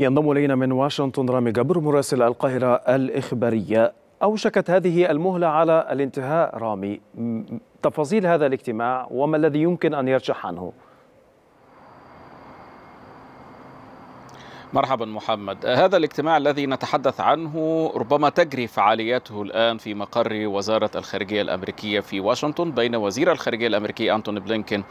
ينضم الينا من واشنطن رامي جبر مراسل القاهره الاخباريه اوشكت هذه المهله على الانتهاء رامي تفاصيل هذا الاجتماع وما الذي يمكن ان يرجح عنه مرحبا محمد هذا الاجتماع الذي نتحدث عنه ربما تجري فعالياته الآن في مقر وزارة الخارجية الأمريكية في واشنطن بين وزير الخارجية الأمريكي أنتوني بلينكين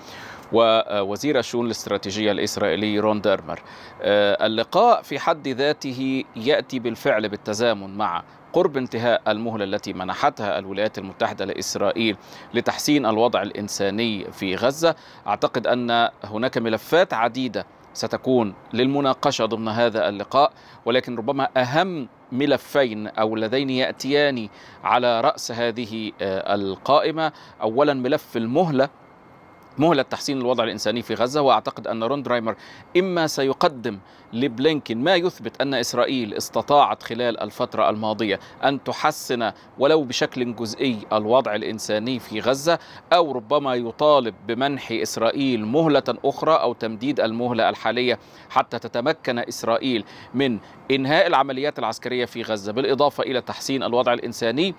ووزير الشؤون الاستراتيجية الإسرائيلي رون ديرمر آه، اللقاء في حد ذاته يأتي بالفعل بالتزامن مع قرب انتهاء المهلة التي منحتها الولايات المتحدة لإسرائيل لتحسين الوضع الإنساني في غزة أعتقد أن هناك ملفات عديدة ستكون للمناقشه ضمن هذا اللقاء ولكن ربما اهم ملفين او اللذين ياتيان على راس هذه آه، القائمه اولا ملف المهله مهلة تحسين الوضع الإنساني في غزة وأعتقد أن روندرايمر إما سيقدم لبلينكن ما يثبت أن إسرائيل استطاعت خلال الفترة الماضية أن تحسن ولو بشكل جزئي الوضع الإنساني في غزة أو ربما يطالب بمنح إسرائيل مهلة أخرى أو تمديد المهلة الحالية حتى تتمكن إسرائيل من إنهاء العمليات العسكرية في غزة بالإضافة إلى تحسين الوضع الإنساني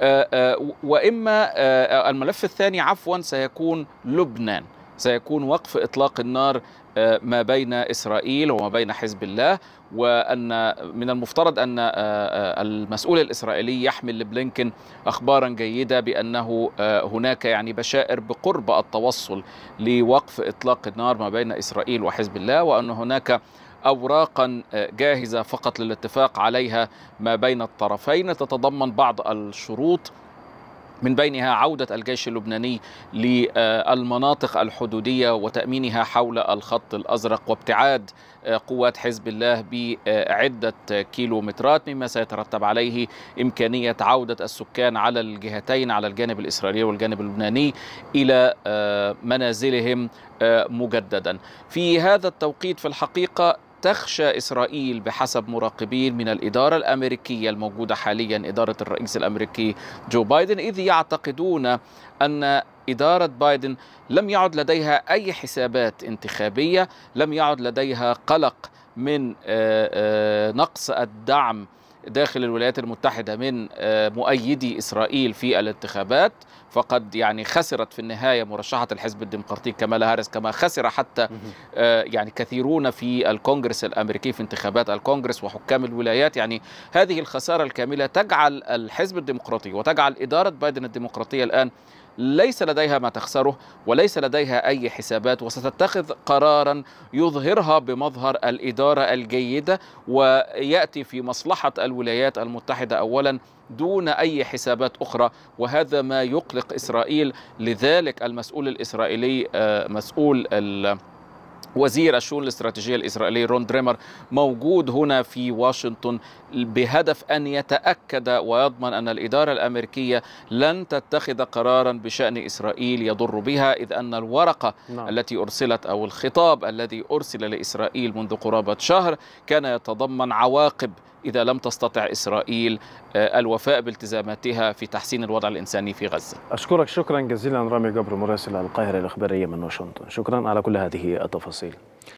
آه، آه، وإما آه، الملف الثاني عفوا سيكون لبنان لبنان سيكون وقف اطلاق النار آه، ما بين اسرائيل وما بين حزب الله وان من المفترض ان آه، آه، المسؤول الاسرائيلي يحمل لبلينكن اخبارا جيده بانه هناك يعني بشائر بقرب التوصل لوقف اطلاق النار ما بين اسرائيل وحزب الله وان هناك اوراقا جاهزه فقط للاتفاق عليها ما بين الطرفين تتضمن بعض الشروط من بينها عودة الجيش اللبناني للمناطق الحدودية وتأمينها حول الخط الأزرق وابتعاد آه، قوات حزب الله بعدة كيلومترات مما سيترتب عليه إمكانية عودة السكان على الجهتين على الجانب الإسرائيلي والجانب اللبناني إلى آه، منازلهم آه، مجددا في هذا التوقيت في الحقيقة تخشى إسرائيل بحسب مراقبين من الإدارة الأمريكية الموجودة حاليا إدارة الرئيس الأمريكي جو بايدن إذ يعتقدون أن إدارة بايدن لم يعد لديها أي حسابات انتخابية لم يعد لديها قلق من آه، آه، نقص الدعم داخل الولايات المتحدة من آه، مؤيدي إسرائيل في الانتخابات فقد يعني خسرت في النهاية مرشحة الحزب الديمقراطي كمالا هارس كما خسر حتى آه، يعني كثيرون في الكونغرس الأمريكي في انتخابات الكونغرس وحكام الولايات يعني هذه الخسارة الكاملة تجعل الحزب الديمقراطي وتجعل إدارة بايدن الديمقراطية الآن ليس لديها ما تخسره وليس لديها أي حسابات وستتخذ قرارا يظهرها بمظهر الإدارة الجيدة ويأتي في مصلحة الولايات المتحدة أولا دون أي حسابات أخرى وهذا ما يقلق إسرائيل لذلك المسؤول الإسرائيلي آه، مسؤول وزير الشؤون الاستراتيجيه الاسرائيلي رون دريمر موجود هنا في واشنطن بهدف ان يتاكد ويضمن ان الاداره الامريكيه لن تتخذ قرارا بشان اسرائيل يضر بها اذ ان الورقه نعم. التي ارسلت او الخطاب الذي ارسل لاسرائيل منذ قرابه شهر كان يتضمن عواقب إذا لم تستطع إسرائيل آه، الوفاء بالتزاماتها في تحسين الوضع الإنساني في غزة أشكرك شكرا جزيلا رامي جبر مراسل القاهرة الإخبارية من واشنطن شكرا على كل هذه التفاصيل